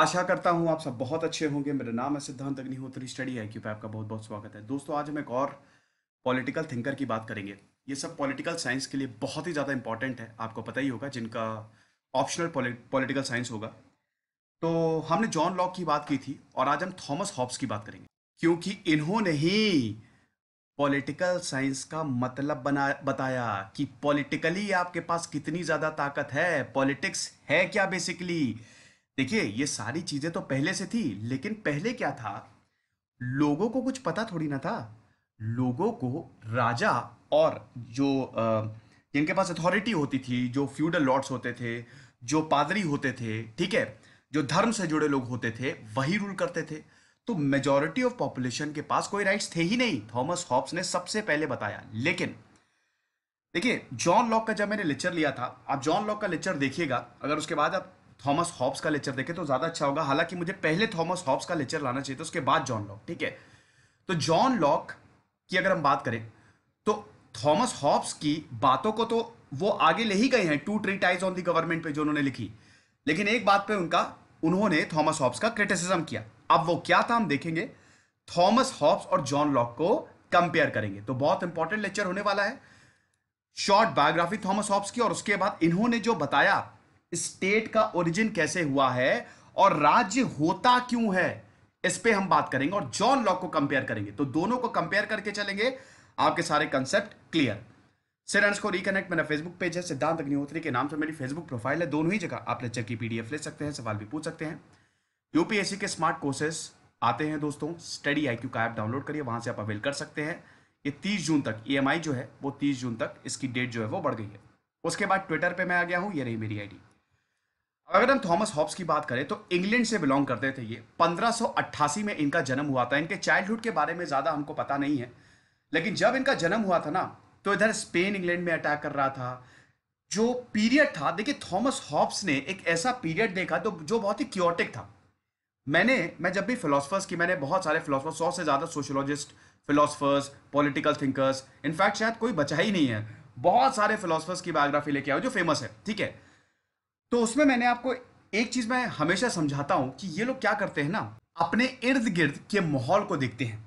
आशा करता हूँ आप सब बहुत अच्छे होंगे मेरा नाम है सिद्धांत अग्निहोत्री स्टडी आई क्यू पे आपका बहुत बहुत स्वागत है दोस्तों आज हम एक और पॉलिटिकल थिंकर की बात करेंगे ये सब पॉलिटिकल साइंस के लिए बहुत ही ज़्यादा इंपॉर्टेंट है आपको पता ही होगा जिनका ऑप्शनल पॉलिटिकल साइंस होगा तो हमने जॉन लॉक की बात की थी और आज हम थॉमस हॉब्स की बात करेंगे क्योंकि इन्होंने ही पॉलिटिकल साइंस का मतलब बना बताया कि पॉलिटिकली आपके पास कितनी ज़्यादा ताकत है पॉलिटिक्स है क्या बेसिकली देखिए ये सारी चीजें तो पहले से थी लेकिन पहले क्या था लोगों को कुछ पता थोड़ी ना था लोगों को राजा और जो जिनके पास अथॉरिटी होती थी जो फ्यूडल लॉर्ड्स होते थे जो पादरी होते थे ठीक है जो धर्म से जुड़े लोग होते थे वही रूल करते थे तो मेजोरिटी ऑफ पॉपुलेशन के पास कोई राइट्स थे ही नहीं थॉमस हॉब्स ने सबसे पहले बताया लेकिन देखिए जॉन लॉक का जब मैंने लेक्चर लिया था आप जॉन लॉक का लेक्चर देखिएगा अगर उसके बाद आप थॉमस हॉब्स का लेक्चर देखें तो ज़्यादा अच्छा होगा हालांकि मुझे पहले थॉमस हॉब्स का लेक्चर लाना चाहिए था उसके बाद जॉन लॉक ठीक है तो जॉन लॉक की अगर हम बात करें तो थॉमस हॉब्स की बातों को तो वो आगे ले ही गए हैं two treatises on the government पे जो उन्होंने लिखी लेकिन एक बात पे उनका उन्होंने थॉमस हॉब्स का क्रिटिसिज्म किया अब वो क्या था हम देखेंगे थॉमस हॉब्स और जॉन लॉक को कंपेयर करेंगे तो बहुत इंपॉर्टेंट लेक्चर होने वाला है शॉर्ट बायोग्राफी थॉमस हॉब्स की और उसके बाद इन्होंने जो बताया स्टेट का ओरिजिन कैसे हुआ है और राज्य होता क्यों है इस पे हम बात करेंगे और जॉन लॉक को कंपेयर करेंगे तो दोनों को कंपेयर करके चलेंगे आपके सारे कंसेप्ट क्लियर सिर को रिकनेक्ट मेरा फेसबुक पेज है सिद्धांत अग्निहोत्री के नाम से मेरी फेसबुक प्रोफाइल है दोनों ही जगह आप लेक्चर की पीडीएफ ले सकते हैं सवाल भी पूछ सकते हैं यूपीएससी के स्मार्ट कोर्सेस आते हैं दोस्तों स्टडी आई का ऐप डाउनलोड करिए वहां से आप अवेल कर सकते हैं ये तीस जून तक ई e जो है वो तीस जून तक इसकी डेट जो है वो बढ़ गई है उसके बाद ट्विटर पर मैं आ गया हूँ ये रही मेरी आई अगर हम थॉमस हॉब्स की बात करें तो इंग्लैंड से बिलोंग करते थे ये 1588 में इनका जन्म हुआ था इनके चाइल्डहुड के बारे में ज़्यादा हमको पता नहीं है लेकिन जब इनका जन्म हुआ था ना तो इधर स्पेन इंग्लैंड में अटैक कर रहा था जो पीरियड था देखिए थॉमस हॉब्स ने एक ऐसा पीरियड देखा तो जो बहुत ही क्योटिक था मैंने मैं जब भी फिलोसफर्स की मैंने बहुत सारे फिलोसफर्स सौ से ज़्यादा sociologists philosophers political thinkers in fact शायद कोई बचा ही नहीं है बहुत सारे फिलोसफर्स की बायोग्राफी लेके आओ जो फेमस है ठीक है तो उसमें मैंने आपको एक चीज मैं हमेशा समझाता हूं कि ये लोग क्या करते हैं ना अपने इर्द गिर्द के माहौल को देखते हैं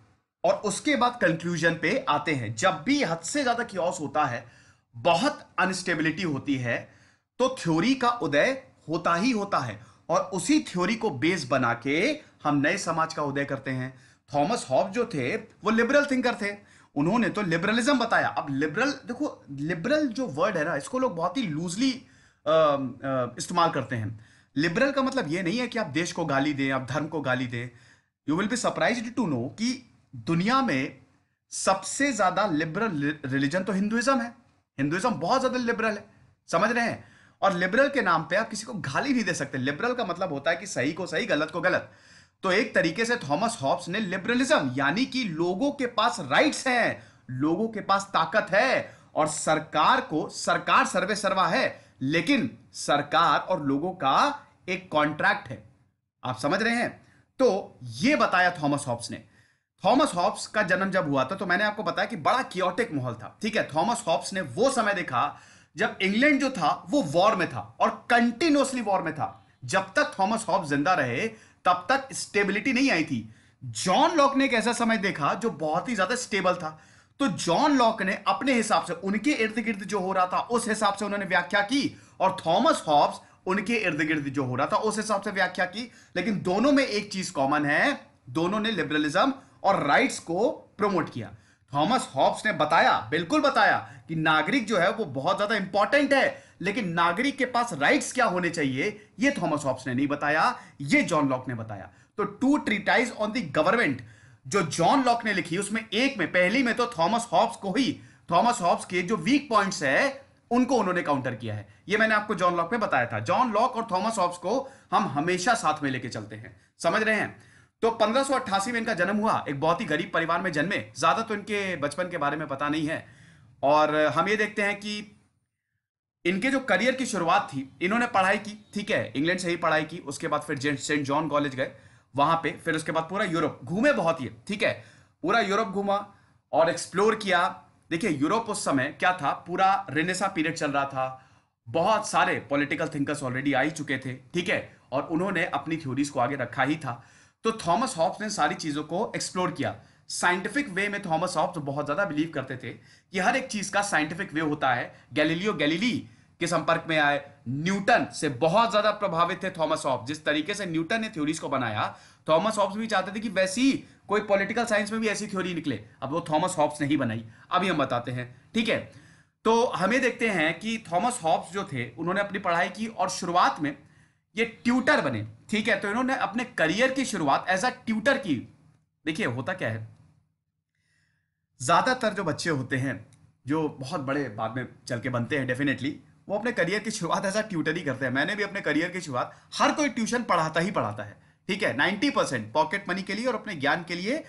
और उसके बाद कंक्लूजन पे आते हैं जब भी हद से ज्यादा क्योस होता है बहुत अनस्टेबिलिटी होती है तो थ्योरी का उदय होता ही होता है और उसी थ्योरी को बेस बना के हम नए समाज का उदय करते हैं थॉमस हॉब जो थे वो लिबरल थिंकर थे उन्होंने तो लिबरलिज्म बताया अब लिबरल देखो लिबरल जो वर्ड है ना इसको लोग बहुत ही लूजली इस्तेमाल करते हैं लिबरल का मतलब ये नहीं है कि आप देश को गाली दें आप धर्म को गाली दें you will be surprise to know कि दुनिया में सबसे ज्यादा लिबरल रिलीजन तो हिंदुइज्म है हिंदुइज्म बहुत ज्यादा लिबरल है समझ रहे हैं और लिबरल के नाम पे आप किसी को गाली नहीं दे सकते लिबरल का मतलब होता है कि सही को सही गलत को गलत तो एक तरीके से थॉमस हॉब्स ने लिबरलिज्म यानी कि लोगों के पास राइट्स हैं लोगों के पास ताकत है और सरकार को सरकार सर्वे सर्वा है लेकिन सरकार और लोगों का एक कॉन्ट्रैक्ट है आप समझ रहे हैं तो यह बताया थॉमस हॉब्स ने थॉमस हॉब्स का जन्म जब हुआ था तो मैंने आपको बताया कि बड़ा क्योटिक माहौल था ठीक है थॉमस हॉब्स ने वो समय देखा जब इंग्लैंड जो था वो वॉर में था और कंटिन्यूसली वॉर में था जब तक थॉमस हॉब्स जिंदा रहे तब तक स्टेबिलिटी नहीं आई थी जॉन लॉक ने एक ऐसा समय देखा जो बहुत ही ज्यादा स्टेबल था तो जॉन लॉक ने अपने हिसाब से उनके इर्द गिर्द जो हो रहा था उस हिसाब से उन्होंने व्याख्या की और थॉमस हॉब्स उनके इर्द गिर्द जो हो रहा था उस हिसाब से व्याख्या की लेकिन दोनों में एक चीज कॉमन है दोनों ने लिबरलिज्म और राइट्स को प्रमोट किया थॉमस हॉब्स ने बताया बिल्कुल बताया कि नागरिक जो है वो बहुत ज्यादा इंपॉर्टेंट है लेकिन नागरिक के पास राइट्स क्या होने चाहिए ये थॉमस हॉब्स ने नहीं बताया ये जॉन लॉक ने बताया तो two treatise on the government जो जॉन लॉक ने लिखी उसमें एक में पहली में तो थॉमस हॉब्स को ही थॉमस हॉब्स के जो वीक पॉइंट्स है उनको उन्होंने काउंटर किया है ये मैंने आपको जॉन लॉक में बताया था जॉन लॉक और थॉमस हॉब्स को हम हमेशा साथ में लेके चलते हैं समझ रहे हैं तो 1588 में इनका जन्म हुआ एक बहुत ही गरीब परिवार में जन्मे ज्यादा तो इनके बचपन के बारे में पता नहीं है और हम ये देखते हैं कि इनके जो करियर की शुरुआत थी इन्होंने पढ़ाई की ठीक है इंग्लैंड से ही पढ़ाई की उसके बाद फिर सेंट जॉन कॉलेज गए वहां पे फिर उसके बाद पूरा यूरोप घूमे बहुत ही ठीक है पूरा यूरोप घूमा और एक्सप्लोर किया देखिए यूरोप उस समय क्या था पूरा रेनेसा पीरियड चल रहा था बहुत सारे पॉलिटिकल थिंकर्स ऑलरेडी आ ही चुके थे ठीक है और उन्होंने अपनी थ्योरीज को आगे रखा ही था तो थॉमस हॉब्स ने सारी चीज़ों को एक्सप्लोर किया साइंटिफिक वे में थॉमस हॉब्स बहुत ज़्यादा बिलीव करते थे कि हर एक चीज़ का साइंटिफिक वे होता है गैलीलियो गैलीली के संपर्क में आए न्यूटन से बहुत ज्यादा प्रभावित थे थॉमस ऑफ जिस तरीके से न्यूटन ने थ्योरीज को बनाया थॉमस ऑफ्स भी चाहते थे कि वैसी कोई पॉलिटिकल साइंस में भी ऐसी थ्योरी निकले अब वो थॉमस हॉब्स नहीं बनाई अभी हम बताते हैं ठीक है तो हमें देखते हैं कि थॉमस हॉब्स जो थे उन्होंने अपनी पढ़ाई की और शुरुआत में ये ट्यूटर बने ठीक है तो इन्होंने अपने करियर की शुरुआत एज अ ट्यूटर की देखिए होता क्या है ज़्यादातर जो बच्चे होते हैं जो बहुत बड़े बाद में चल के बनते हैं डेफिनेटली वो अपने करियर की शुरुआत ऐसा ट्यूटर ही करते हैं मैंने भी अपने करियर की शुरुआत हर कोई ट्यूशन पढ़ाता ही पढ़ाता है ठीक है नाइनटी परसेंट पॉकेट मनी के लिए और अपने ज्ञान के लिए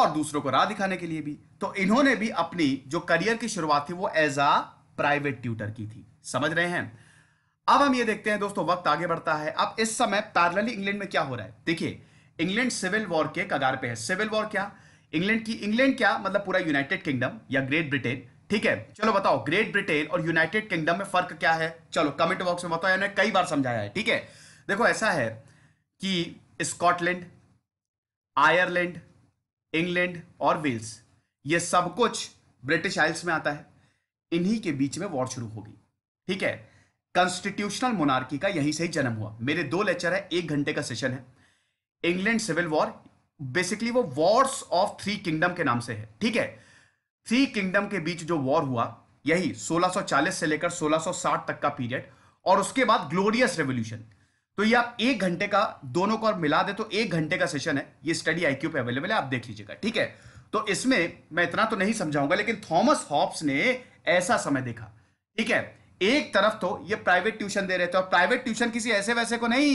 और दूसरों को राह दिखाने के लिए भी तो इन्होंने भी अपनी जो करियर की शुरुआत थी वो एज अ प्राइवेट ट्यूटर की थी समझ रहे हैं अब हम ये देखते हैं दोस्तों वक्त आगे बढ़ता है अब इस समय पैरेलली इंग्लैंड में क्या हो रहा है देखिए इंग्लैंड सिविल वॉर के कगार पे है सिविल वॉर क्या इंग्लैंड की इंग्लैंड क्या मतलब पूरा यूनाइटेड किंगडम या ग्रेट ब्रिटेन ठीक है चलो बताओ ग्रेट ब्रिटेन और यूनाइटेड किंगडम में फर्क क्या है चलो कमेंट बॉक्स में बताओ कई बार समझाया है ठीक है देखो ऐसा है कि स्कॉटलैंड आयरलैंड इंग्लैंड और वेल्स ये सब कुछ ब्रिटिश आइल्स में आता है इन्हीं के बीच में वॉर शुरू होगी ठीक है कॉन्स्टिट्यूशनल मोनार्की का यहीं से ही जन्म हुआ मेरे दो लेक्चर है एक घंटे का सेशन है इंग्लैंड सिविल वॉर बेसिकली वो वॉर्स ऑफ थ्री किंगडम के नाम से है ठीक है थ्री किंगडम के बीच जो वॉर हुआ यही 1640 से लेकर 1660 तक का पीरियड और उसके बाद ग्लोरियस रेवोल्यूशन तो ये आप एक घंटे का दोनों को मिला दे तो एक घंटे का सेशन है ये स्टडी आईक्यू पे अवेलेबल है आप देख लीजिएगा ठीक है तो इसमें मैं इतना तो नहीं समझाऊंगा लेकिन थॉमस हॉप्स ने ऐसा समय देखा ठीक है एक तरफ तो ये प्राइवेट ट्यूशन दे रहे थे और प्राइवेट ट्यूशन किसी ऐसे वैसे को नहीं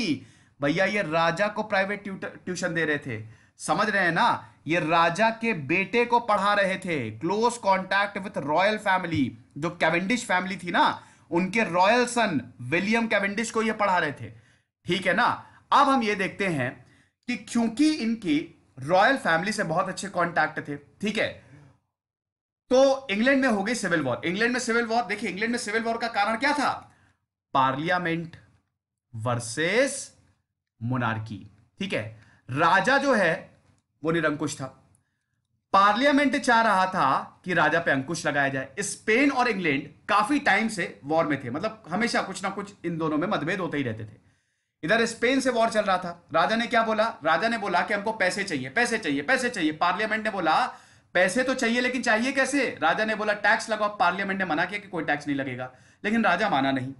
भैया ये राजा को प्राइवेट ट्यूशन दे रहे थे समझ रहे हैं ना ये राजा के बेटे को पढ़ा रहे थे close contact with royal family जो कैवेंडिश फैमिली थी ना उनके रॉयल सन विलियम कैवेंडिश को ये पढ़ा रहे थे ठीक है ना अब हम ये देखते हैं कि क्योंकि इनकी रॉयल फैमिली से बहुत अच्छे कॉन्टैक्ट थे ठीक है तो इंग्लैंड में हो गई सिविल वॉर इंग्लैंड में सिविल वॉर देखिए इंग्लैंड में सिविल वॉर का कारण क्या था पार्लियामेंट वर्सेस मोनार्की ठीक है राजा जो है वो निरंकुश था पार्लियामेंट चाह रहा था कि राजा पे अंकुश लगाया जाए स्पेन और इंग्लैंड काफी टाइम से वॉर में थे मतलब हमेशा कुछ ना कुछ इन दोनों में मतभेद होते ही रहते थे इधर स्पेन से वॉर चल रहा था राजा ने क्या बोला राजा ने बोला कि हमको पैसे चाहिए पैसे चाहिए पैसे चाहिए पार्लियामेंट ने बोला पैसे तो चाहिए लेकिन चाहिए कैसे राजा ने बोला टैक्स लगाओ पार्लियामेंट ने मना किया कि कोई टैक्स नहीं लगेगा लेकिन राजा माना नहीं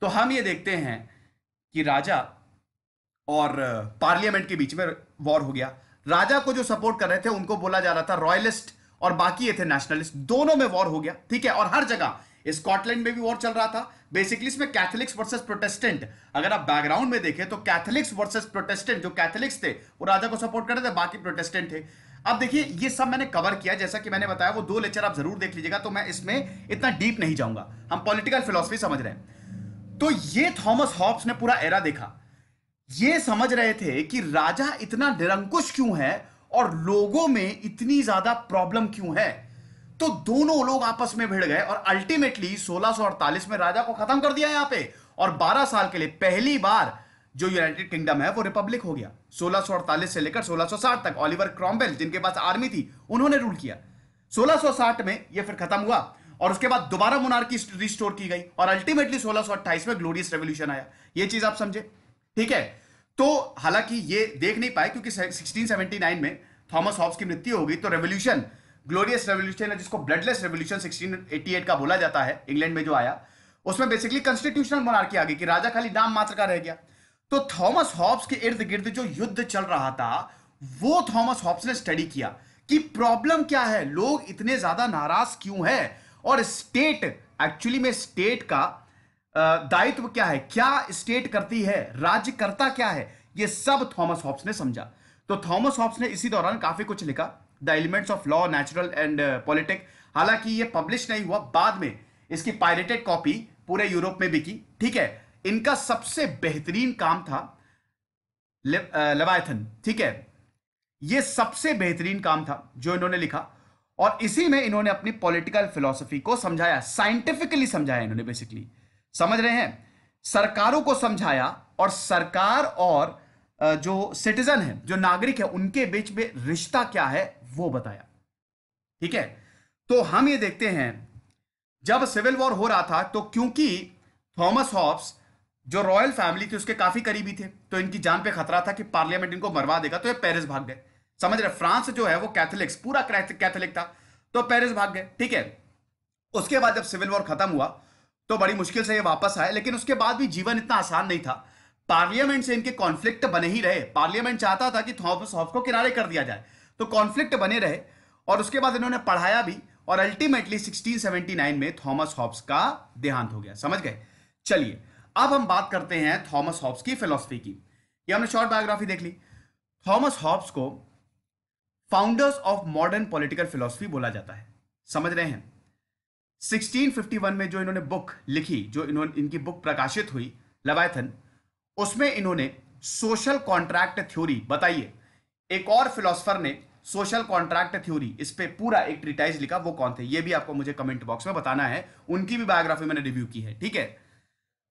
तो हम ये देखते हैं कि राजा और पार्लियामेंट के बीच में वॉर हो गया राजा को जो सपोर्ट कर रहे थे उनको बोला जा रहा था रॉयलिस्ट और बाकी ये थे नेशनलिस्ट दोनों में वॉर हो गया ठीक है और हर जगह स्कॉटलैंड में भी वॉर चल रहा था बेसिकली इसमें कैथोलिक्स वर्सेस प्रोटेस्टेंट अगर आप बैकग्राउंड में देखें तो कैथोलिक्स वर्सेस प्रोटेस्टेंट जो कैथोलिक्स थे वो राजा को सपोर्ट कर रहे थे बाकी प्रोटेस्टेंट थे अब देखिए ये सब मैंने कवर किया जैसा कि मैंने बताया वो दो लेक्चर आप जरूर देख लीजिएगा तो मैं इसमें इतना डीप नहीं जाऊंगा हम पॉलिटिकल फिलोसफी समझ रहे हैं तो ये थॉमस हॉब्स ने पूरा एरा देखा ये समझ रहे थे कि राजा इतना निरंकुश क्यों है और लोगों में इतनी ज्यादा प्रॉब्लम क्यों है तो दोनों लोग आपस में भिड़ गए और अल्टीमेटली 1648 में राजा को खत्म कर दिया यहां पे और 12 साल के लिए पहली बार जो यूनाइटेड किंगडम है वो रिपब्लिक हो गया 1648 से लेकर 1660 तक ऑलिवर क्रॉम्बेल जिनके पास आर्मी थी उन्होंने रूल किया 1660 में ये फिर खत्म हुआ और उसके बाद दोबारा की रिस्टोर की गई और अल्टीमेटली सोलह में ग्लोरियस रेवल्यूशन आया ये चीज आप समझे ठीक है तो हालांकि ये देख नहीं पाए क्योंकि 1679 में थॉमस हॉब्स की मृत्यु हो गई तो रेवोल्यूशन ग्लोरियस रेवोल्यूशन है जिसको ब्लडलेस रेवोल्यूशन 1688 का बोला जाता है इंग्लैंड में जो आया उसमें बेसिकली कॉन्स्टिट्यूशनल मोनार्की आ गई कि राजा खाली नाम मात्र का रह गया तो थॉमस हॉब्स के इर्द गिर्द जो युद्ध चल रहा था वो थॉमस हॉब्स ने स्टडी किया कि प्रॉब्लम क्या है लोग इतने ज्यादा नाराज क्यों है और स्टेट एक्चुअली में स्टेट का दायित्व क्या है क्या स्टेट करती है राज्य करता क्या है ये सब थॉमस हॉब्स ने समझा तो थॉमस हॉब्स ने इसी दौरान काफी कुछ लिखा the elements of law natural and politic हालांकि ये पब्लिश नहीं हुआ बाद में इसकी पायलटेड कॉपी पूरे यूरोप में बिकी ठीक है इनका सबसे बेहतरीन काम था लवायथन ठीक है ये सबसे बेहतरीन काम था जो इन्होंने लिखा और इसी में इन्होंने अपनी पॉलिटिकल फिलोसफी को समझाया साइंटिफिकली समझाया इन्होंने बेसिकली समझ रहे हैं सरकारों को समझाया और सरकार और जो सिटीजन है जो नागरिक है उनके बीच में रिश्ता क्या है वो बताया ठीक है तो हम ये देखते हैं जब सिविल वॉर हो रहा था तो क्योंकि थॉमस हॉब्स जो रॉयल फैमिली थी उसके काफी करीबी थे तो इनकी जान पे खतरा था कि पार्लियामेंट इनको मरवा देगा तो ये पेरिस भाग गए समझ रहे फ्रांस जो है वो कैथोलिक्स पूरा कैथोलिक था तो पेरिस भाग गए ठीक है उसके बाद जब सिविल वॉर खत्म हुआ तो बड़ी मुश्किल से ये वापस आए लेकिन उसके बाद भी जीवन इतना आसान नहीं था पार्लियामेंट से इनके कॉन्फ्लिक्ट बने ही रहे पार्लियामेंट चाहता था कि थॉमस हॉफ को किनारे कर दिया जाए तो कॉन्फ्लिक्ट बने रहे और उसके बाद इन्होंने पढ़ाया भी और अल्टीमेटली 1679 में थॉमस हॉब्स का देहांत हो गया समझ गए चलिए अब हम बात करते हैं थॉमस हॉब्स की फिलोसफी की ये हमने शॉर्ट बायोग्राफी देख ली थॉमस हॉब्स को founders of modern political philosophy बोला जाता है समझ रहे हैं 1651 में जो इन्होंने बुक लिखी जो इन्होंने इनकी बुक प्रकाशित हुई लवायथन उसमें इन्होंने सोशल कॉन्ट्रैक्ट थ्योरी बताइए एक और फिलोसफर ने सोशल कॉन्ट्रैक्ट थ्योरी इस पर पूरा एक ट्रिटाइज लिखा वो कौन थे ये भी आपको मुझे कमेंट बॉक्स में बताना है उनकी भी बायोग्राफी मैंने रिव्यू की है ठीक है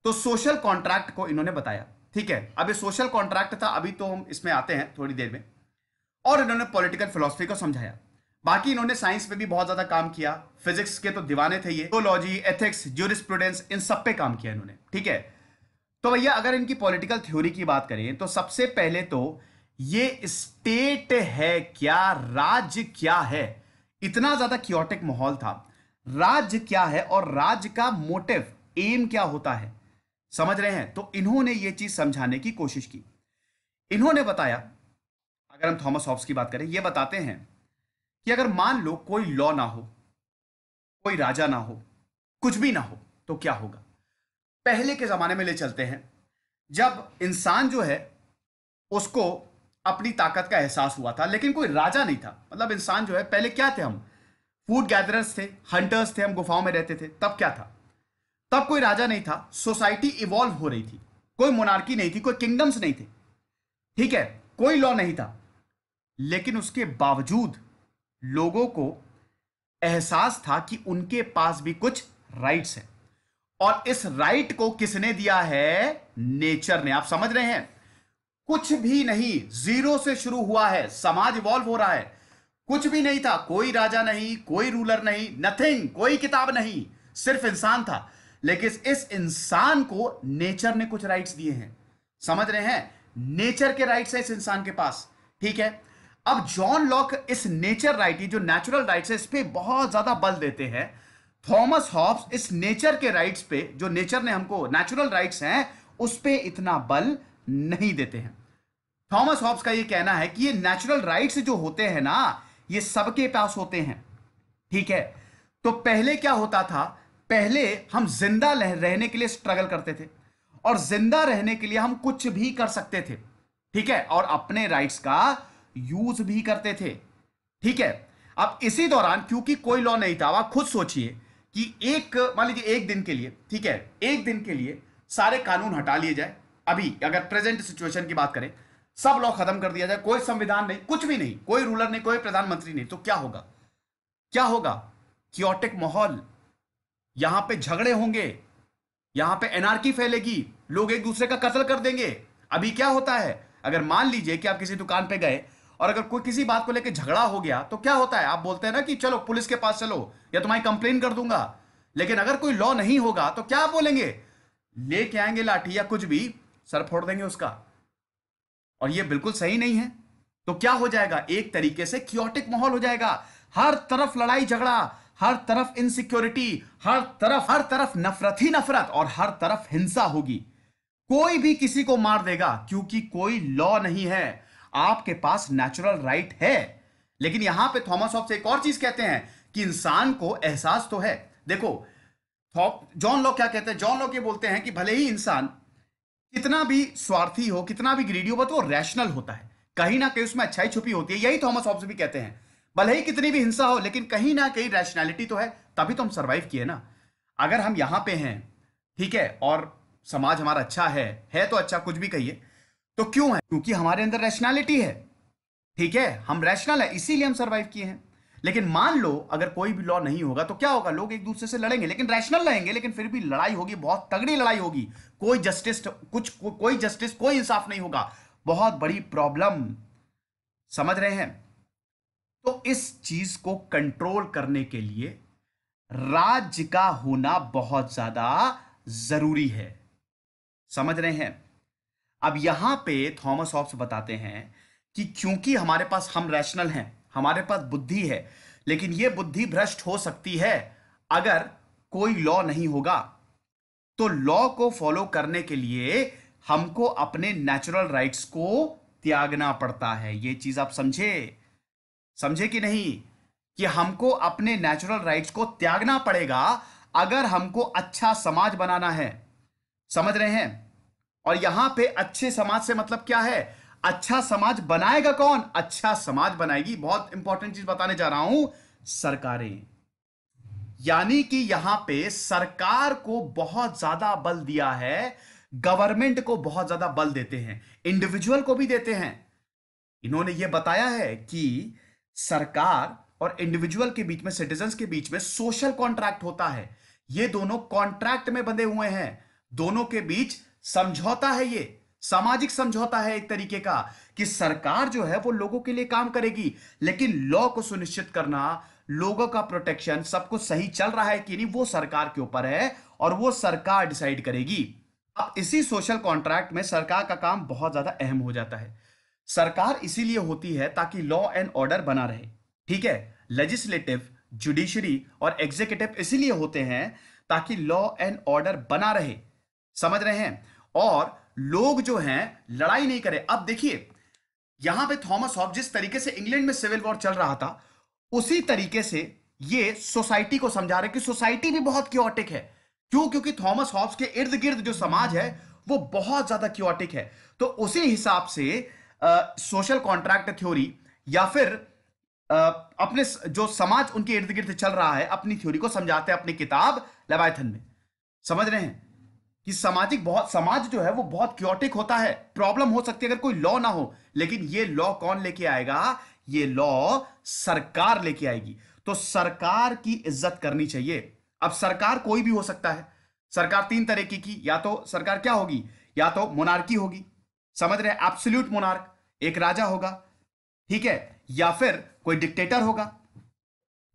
तो सोशल कॉन्ट्रैक्ट को इन्होंने बताया ठीक है अभी सोशल कॉन्ट्रैक्ट था अभी तो हम इसमें आते हैं थोड़ी देर में और इन्होंने पॉलिटिकल फिलोसफी को समझाया बाकी इन्होंने साइंस पे भी बहुत ज्यादा काम किया फिजिक्स के तो दीवाने थे ये जोलॉजी एथिक्स जूरिस्प्रूडेंस इन सब पे काम किया इन्होंने ठीक है तो भैया अगर इनकी पॉलिटिकल थ्योरी की बात करें तो सबसे पहले तो ये स्टेट है क्या राज्य क्या है इतना ज्यादा क्योटिक माहौल था राज्य क्या है और राज्य का मोटिव एम क्या होता है समझ रहे हैं तो इन्होंने ये चीज समझाने की कोशिश की इन्होंने बताया अगर हम थॉमस हॉब्स की बात करें ये बताते हैं कि अगर मान लो कोई लॉ ना हो कोई राजा ना हो कुछ भी ना हो तो क्या होगा पहले के ज़माने में ले चलते हैं जब इंसान जो है उसको अपनी ताकत का एहसास हुआ था लेकिन कोई राजा नहीं था मतलब इंसान जो है पहले क्या थे हम फूड गैदरर्स थे हंटर्स थे हम गुफाओं में रहते थे तब क्या था तब कोई राजा नहीं था सोसाइटी इवॉल्व हो रही थी कोई मोनार्की नहीं थी कोई किंगडम्स नहीं थे ठीक है कोई लॉ नहीं था लेकिन उसके बावजूद लोगों को एहसास था कि उनके पास भी कुछ राइट्स हैं और इस राइट को किसने दिया है नेचर ने आप समझ रहे हैं कुछ भी नहीं जीरो से शुरू हुआ है समाज इवॉल्व हो रहा है कुछ भी नहीं था कोई राजा नहीं कोई रूलर नहीं नथिंग कोई किताब नहीं सिर्फ इंसान था लेकिन इस इंसान को नेचर ने कुछ राइट्स दिए हैं समझ रहे हैं नेचर के राइट्स हैं इस इंसान के पास ठीक है अब जॉन लॉक इस नेचर राइट जो नेचुरल राइट्स है इस पर बहुत ज़्यादा बल देते हैं थॉमस हॉब्स इस नेचर के राइट्स पे जो नेचर ने हमको नेचुरल राइट्स हैं उस पर इतना बल नहीं देते हैं थॉमस हॉब्स का ये कहना है कि ये नेचुरल राइट्स जो होते हैं ना ये सबके पास होते हैं ठीक है तो पहले क्या होता था पहले हम जिंदा रहने के लिए स्ट्रगल करते थे और जिंदा रहने के लिए हम कुछ भी कर सकते थे ठीक है और अपने राइट्स का यूज भी करते थे ठीक है अब इसी दौरान क्योंकि कोई लॉ नहीं था आप खुद सोचिए कि एक मान लीजिए एक दिन के लिए ठीक है एक दिन के लिए सारे कानून हटा लिए जाए अभी अगर प्रेजेंट सिचुएशन की बात करें सब लॉ खत्म कर दिया जाए कोई संविधान नहीं कुछ भी नहीं कोई रूलर नहीं कोई प्रधानमंत्री नहीं तो क्या होगा क्या होगा क्योटिक माहौल यहां पे झगड़े होंगे यहां पे एनआरकी फैलेगी लोग एक दूसरे का कत्ल कर देंगे अभी क्या होता है अगर मान लीजिए कि आप किसी दुकान पे गए और अगर कोई किसी बात को लेकर झगड़ा हो गया तो क्या होता है आप बोलते हैं ना कि चलो पुलिस के पास चलो या तुम्हारी कंप्लेन कर दूंगा लेकिन अगर कोई लॉ नहीं होगा तो क्या बोलेंगे लेके आएंगे लाठी या कुछ भी सर फोड़ देंगे उसका और ये बिल्कुल सही नहीं है तो क्या हो जाएगा एक तरीके से क्योटिक माहौल हो जाएगा हर तरफ लड़ाई झगड़ा हर तरफ इनसिक्योरिटी हर तरफ हर तरफ नफरत ही नफरत और हर तरफ हिंसा होगी कोई भी किसी को मार देगा क्योंकि कोई लॉ नहीं है आपके पास नेचुरल राइट है लेकिन यहां पे थॉमस हॉब्स एक और चीज कहते हैं कि इंसान को एहसास तो है देखो जॉन लोग क्या कहते हैं जॉन लोग ये बोलते हैं कि भले ही इंसान कितना भी स्वार्थी हो कितना भी ग्रीडी हो बट वो रैशनल होता है कहीं ना कहीं उसमें अच्छाई छुपी होती है यही थॉमस हॉब्स भी कहते हैं भले ही कितनी भी हिंसा हो लेकिन कहीं ना कहीं रैशनैलिटी तो है तभी तो हम सर्वाइव किए ना अगर हम यहां पे हैं ठीक है और समाज हमारा अच्छा है है तो अच्छा कुछ भी कहिए तो क्यों है क्योंकि हमारे अंदर रैशनैलिटी है ठीक है हम रैशनल है इसीलिए हम सर्वाइव किए हैं लेकिन मान लो अगर कोई भी लॉ नहीं होगा तो क्या होगा लोग एक दूसरे से लड़ेंगे लेकिन रैशनल रहेंगे लेकिन फिर भी लड़ाई होगी बहुत तगड़ी लड़ाई होगी कोई जस्टिस कुछ को, कोई जस्टिस कोई इंसाफ नहीं होगा बहुत बड़ी प्रॉब्लम समझ रहे हैं तो इस चीज को कंट्रोल करने के लिए राज्य का होना बहुत ज्यादा जरूरी है समझ रहे हैं अब यहां पे थॉमस ऑप्स बताते हैं कि क्योंकि हमारे पास हम रैशनल हैं हमारे पास बुद्धि है लेकिन यह बुद्धि भ्रष्ट हो सकती है अगर कोई लॉ नहीं होगा तो लॉ को फॉलो करने के लिए हमको अपने नेचुरल राइट्स को त्यागना पड़ता है यह चीज आप समझे समझे कि नहीं कि हमको अपने नेचुरल राइट्स को त्यागना पड़ेगा अगर हमको अच्छा समाज बनाना है समझ रहे हैं और यहां पे अच्छे समाज से मतलब क्या है अच्छा समाज बनाएगा कौन अच्छा समाज बनाएगी बहुत इंपॉर्टेंट चीज बताने जा रहा हूं सरकारें यानी कि यहां पे सरकार को बहुत ज्यादा बल दिया है गवर्नमेंट को बहुत ज्यादा बल देते हैं इंडिविजुअल को भी देते हैं इन्होंने यह बताया है कि सरकार और इंडिविजुअल के बीच में सिटीजन के बीच में सोशल कॉन्ट्रैक्ट होता है ये दोनों कॉन्ट्रैक्ट में बंधे हुए हैं दोनों के बीच समझौता है ये सामाजिक समझौता है एक तरीके का कि सरकार जो है वो लोगों के लिए काम करेगी लेकिन लॉ को सुनिश्चित करना लोगों का प्रोटेक्शन सब कुछ सही चल रहा है कि नहीं वो सरकार के ऊपर है और वो सरकार डिसाइड करेगी अब इसी सोशल कॉन्ट्रैक्ट में सरकार का काम बहुत ज्यादा अहम हो जाता है सरकार इसीलिए होती है ताकि लॉ एंड ऑर्डर बना रहे ठीक है लेजिस्लेटिव जुडिशरी और एग्जीक्यूटिव इसीलिए होते हैं ताकि लॉ एंड ऑर्डर बना रहे समझ रहे हैं और लोग जो हैं लड़ाई नहीं करें अब देखिए यहां पे थॉमस हॉब जिस तरीके से इंग्लैंड में सिविल वॉर चल रहा था उसी तरीके से ये सोसाइटी को समझा रहे कि सोसाइटी भी बहुत क्योटिक है क्यों क्योंकि थॉमस हॉब्स के इर्द गिर्द जो समाज है वो बहुत ज्यादा क्योटिक है तो उसी हिसाब से सोशल कॉन्ट्रैक्ट थ्योरी या फिर आ, अपने जो समाज उनके इर्द गिर्द चल रहा है अपनी थ्योरी को समझाते हैं अपनी किताब लेबायथन में समझ रहे हैं कि सामाजिक बहुत समाज जो है वो बहुत क्योटिक होता है प्रॉब्लम हो सकती है अगर कोई लॉ ना हो लेकिन ये लॉ कौन लेके आएगा ये लॉ सरकार लेके आएगी तो सरकार की इज्जत करनी चाहिए अब सरकार कोई भी हो सकता है सरकार तीन तरीके की या तो सरकार क्या होगी या तो मोनार्की होगी समझ रहे एब्सोल्यूट मोनार्क एक राजा होगा ठीक है या फिर कोई डिक्टेटर होगा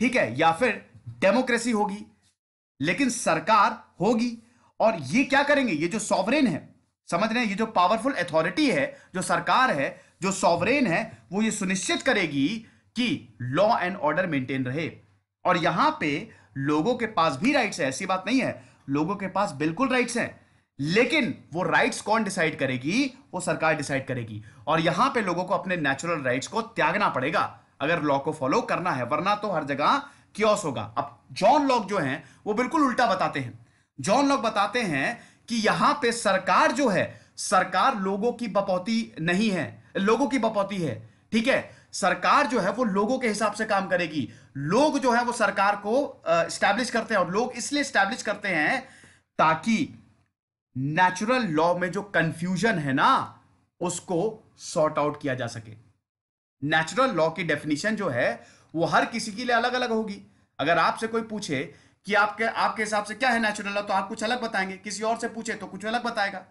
ठीक है या फिर डेमोक्रेसी होगी लेकिन सरकार होगी और ये क्या करेंगे ये जो सॉवरेन है समझ रहे हैं ये जो पावरफुल अथॉरिटी है जो सरकार है जो सॉवरेन है वो ये सुनिश्चित करेगी कि लॉ एंड ऑर्डर मेंटेन रहे और यहां पे लोगों के पास भी राइट्स है ऐसी बात नहीं है लोगों के पास बिल्कुल राइट्स हैं लेकिन वो राइट्स कौन डिसाइड करेगी वो सरकार डिसाइड करेगी और यहां पे लोगों को अपने नेचुरल राइट्स को त्यागना पड़ेगा अगर लॉ को फॉलो करना है वरना तो हर जगह क्योस होगा अब जॉन लॉक जो हैं वो बिल्कुल उल्टा बताते हैं जॉन लोग बताते हैं कि यहां पे सरकार जो है सरकार लोगों की बपौती नहीं है लोगों की बपौती है ठीक है सरकार जो है वो लोगों के हिसाब से काम करेगी लोग जो है वो सरकार को स्टैब्लिश करते हैं और लोग इसलिए स्टैब्लिश करते हैं ताकि नेचुरल लॉ में जो कंफ्यूजन है ना उसको सॉर्ट आउट किया जा सके नेचुरल लॉ की डेफिनेशन जो है वो हर किसी के लिए अलग अलग होगी अगर आपसे कोई पूछे कि आपके आपके हिसाब से क्या है नेचुरल लॉ तो आप कुछ अलग बताएंगे किसी और से पूछे तो कुछ अलग बताएगा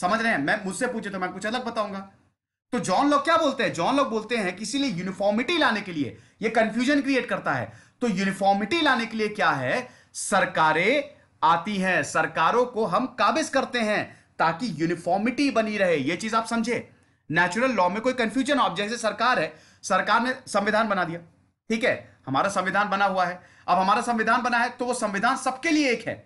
समझ रहे हैं मैं मुझसे पूछे तो मैं कुछ अलग बताऊंगा तो जॉन लॉ क्या बोलते हैं जॉन लोग बोलते हैं कि इसीलिए यूनिफॉर्मिटी लाने के लिए ये कंफ्यूजन क्रिएट करता है तो यूनिफॉर्मिटी लाने के लिए क्या है सरकारें आती हैं सरकारों को हम काबिज करते हैं ताकि यूनिफॉर्मिटी बनी रहे ये चीज आप समझे नेचुरल लॉ में कोई कंफ्यूजन आप जैसे सरकार है सरकार ने संविधान बना दिया ठीक है हमारा संविधान बना हुआ है अब हमारा संविधान बना है तो वो संविधान सबके लिए एक है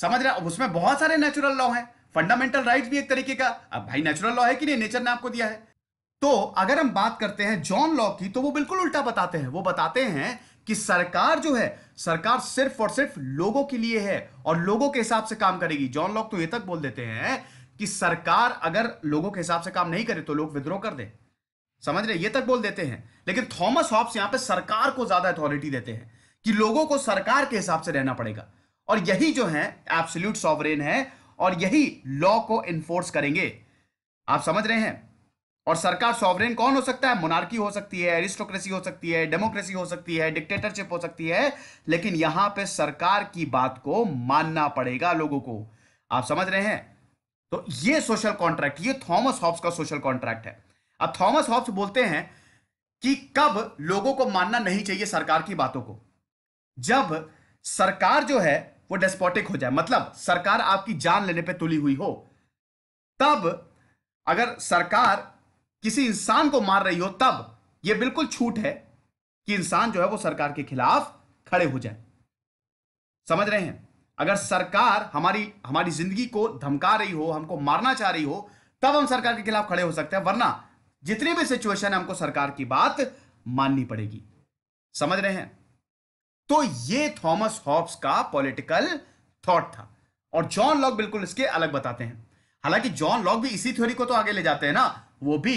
समझ रहे उसमें बहुत सारे नेचुरल लॉ है फंडामेंटल राइट भी एक तरीके का अब भाई नेचुरल लॉ है कि नहीं नेचर ने आपको दिया है तो अगर हम बात करते हैं जॉन लॉ की तो वो बिल्कुल उल्टा बताते हैं वो बताते हैं कि सरकार जो है सरकार सिर्फ और सिर्फ लोगों के लिए है और लोगों के हिसाब से काम करेगी जॉन लॉक तो ये तक बोल देते हैं कि सरकार अगर लोगों के हिसाब से काम नहीं करे तो लोग विद्रोह कर दे समझ रहे ये तक बोल देते हैं लेकिन थॉमस हॉब्स यहां पे सरकार को ज्यादा अथॉरिटी देते हैं कि लोगों को सरकार के हिसाब से रहना पड़ेगा और यही जो है एब्सोल्यूट सॉवरेन है और यही लॉ को इन्फोर्स करेंगे आप समझ रहे हैं और सरकार सॉवरेन कौन हो सकता है मोनार्की हो सकती है एरिस्टोक्रेसी हो सकती है डेमोक्रेसी हो सकती है डिक्टेटरशिप हो सकती है लेकिन यहां पे सरकार की बात को मानना पड़ेगा लोगों को आप समझ रहे हैं तो ये सोशल कॉन्ट्रैक्ट ये थॉमस हॉब्स का सोशल कॉन्ट्रैक्ट है अब थॉमस हॉब्स बोलते हैं कि कब लोगों को मानना नहीं चाहिए सरकार की बातों को जब सरकार जो है वो डेस्पोटिक हो जाए मतलब सरकार आपकी जान लेने पे तुली हुई हो तब अगर सरकार किसी इंसान को मार रही हो तब यह बिल्कुल छूट है कि इंसान जो है वो सरकार के खिलाफ खड़े हो जाए समझ रहे हैं अगर सरकार हमारी हमारी जिंदगी को धमका रही हो हमको मारना चाह रही हो तब हम सरकार के खिलाफ खड़े हो सकते हैं वरना जितनी भी सिचुएशन है हमको सरकार की बात माननी पड़ेगी समझ रहे हैं तो ये थॉमस हॉब्स का पॉलिटिकल थॉट था और जॉन लॉक बिल्कुल इसके अलग बताते हैं हालांकि जॉन लॉक भी इसी थ्योरी को तो आगे ले जाते हैं ना वो भी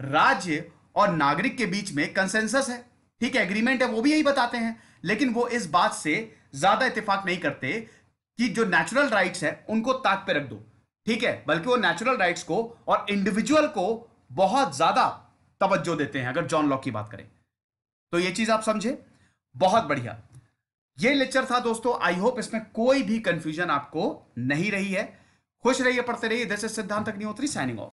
राज्य और नागरिक के बीच में कंसेंसस है ठीक है एग्रीमेंट है वो भी यही बताते हैं लेकिन वो इस बात से ज्यादा इतफाक नहीं करते कि जो नेचुरल राइट्स है उनको ताक पे रख दो ठीक है बल्कि वो नेचुरल राइट्स को और इंडिविजुअल को बहुत ज्यादा तवज्जो देते हैं अगर जॉन लॉक की बात करें तो ये चीज आप समझे बहुत बढ़िया ये लेक्चर था दोस्तों आई होप इसमें कोई भी कंफ्यूजन आपको नहीं रही है खुश रहिए पढ़ते रहिए इधर से सिद्धांत अग्निहोत्री साइनिंग ऑफ